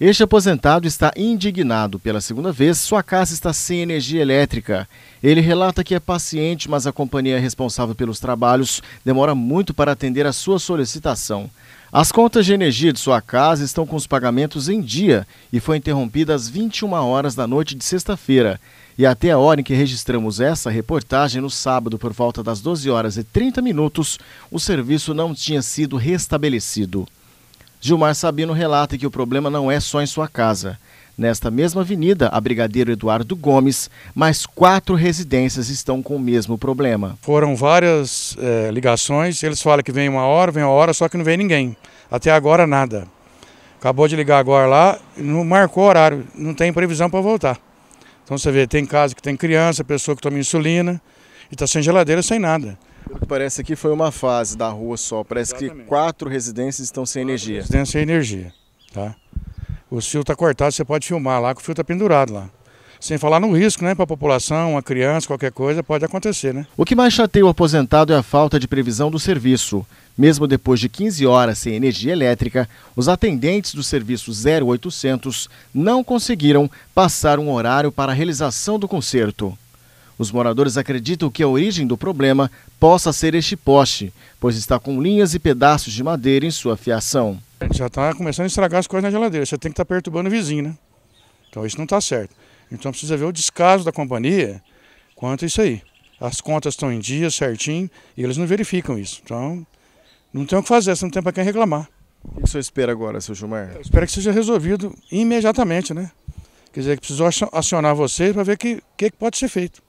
Este aposentado está indignado. Pela segunda vez, sua casa está sem energia elétrica. Ele relata que é paciente, mas a companhia é responsável pelos trabalhos demora muito para atender a sua solicitação. As contas de energia de sua casa estão com os pagamentos em dia e foi interrompida às 21 horas da noite de sexta-feira. E até a hora em que registramos essa reportagem, no sábado, por volta das 12 horas e 30 minutos, o serviço não tinha sido restabelecido. Gilmar Sabino relata que o problema não é só em sua casa. Nesta mesma avenida, a Brigadeiro Eduardo Gomes, mais quatro residências estão com o mesmo problema. Foram várias é, ligações, eles falam que vem uma hora, vem uma hora, só que não vem ninguém. Até agora nada. Acabou de ligar agora lá, não marcou horário, não tem previsão para voltar. Então você vê, tem casa que tem criança, pessoa que toma insulina e está sem geladeira, sem nada. Pelo que parece aqui foi uma fase da rua só. Parece Exatamente. que quatro residências estão sem quatro energia. Residência sem energia, tá? O fio está cortado, você pode filmar lá, que o fio está pendurado lá. Sem falar no risco, né, para a população, a criança, qualquer coisa, pode acontecer, né? O que mais chateia o aposentado é a falta de previsão do serviço. Mesmo depois de 15 horas sem energia elétrica, os atendentes do serviço 0800 não conseguiram passar um horário para a realização do concerto. Os moradores acreditam que a origem do problema possa ser este poste, pois está com linhas e pedaços de madeira em sua fiação. Já está começando a estragar as coisas na geladeira, você tem que estar tá perturbando o vizinho, né? Então isso não está certo. Então precisa ver o descaso da companhia quanto a isso aí. As contas estão em dia certinho e eles não verificam isso. Então não tem o que fazer, você não tem para quem reclamar. O que o senhor espera agora, seu Gilmar? Eu espero que seja resolvido imediatamente, né? Quer dizer, que precisou acionar você para ver o que, que pode ser feito.